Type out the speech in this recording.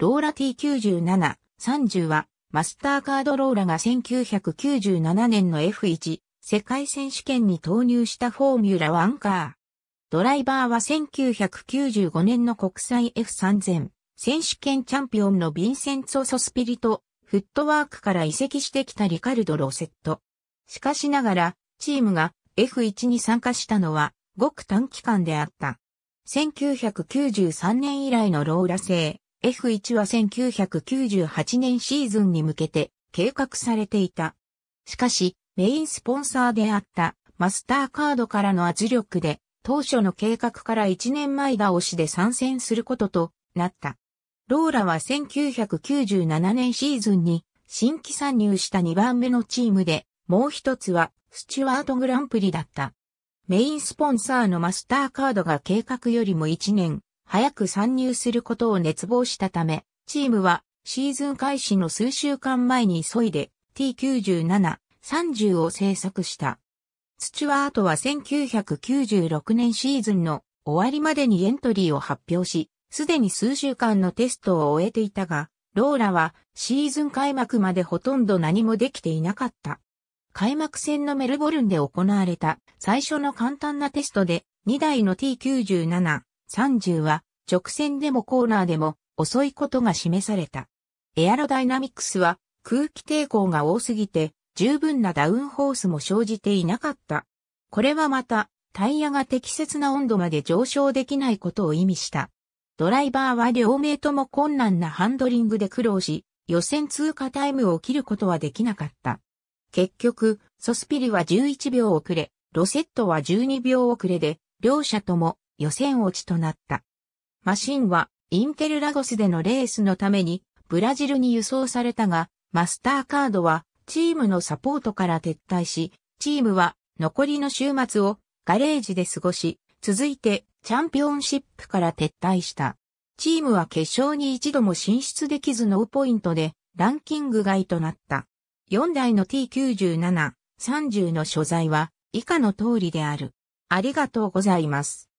ローラ T97、30は、マスターカードローラが1997年の F1 世界選手権に投入したフォーミュラワンカー。ドライバーは1995年の国際 F3000 選手権チャンピオンのヴィンセンツォ・ソスピリト、フットワークから移籍してきたリカルド・ロセット。しかしながら、チームが F1 に参加したのは、ごく短期間であった。1993年以来のローラ製、F1 は1998年シーズンに向けて計画されていた。しかし、メインスポンサーであったマスターカードからの圧力で、当初の計画から1年前倒しで参戦することとなった。ローラは1997年シーズンに新規参入した2番目のチームで、もう一つはスチュワートグランプリだった。メインスポンサーのマスターカードが計画よりも1年早く参入することを熱望したため、チームはシーズン開始の数週間前に急いで T97、30を制作した。スチュワートは1996年シーズンの終わりまでにエントリーを発表し、すでに数週間のテストを終えていたが、ローラはシーズン開幕までほとんど何もできていなかった。開幕戦のメルボルンで行われた最初の簡単なテストで2台の T97、30は直線でもコーナーでも遅いことが示された。エアロダイナミクスは空気抵抗が多すぎて十分なダウンホースも生じていなかった。これはまたタイヤが適切な温度まで上昇できないことを意味した。ドライバーは両名とも困難なハンドリングで苦労し、予選通過タイムを切ることはできなかった。結局、ソスピリは11秒遅れ、ロセットは12秒遅れで、両者とも予選落ちとなった。マシンはインテルラゴスでのレースのためにブラジルに輸送されたが、マスターカードはチームのサポートから撤退し、チームは残りの週末をガレージで過ごし、続いてチャンピオンシップから撤退した。チームは決勝に一度も進出できずノーポイントでランキング外となった。4台の T97、30の所在は以下の通りである。ありがとうございます。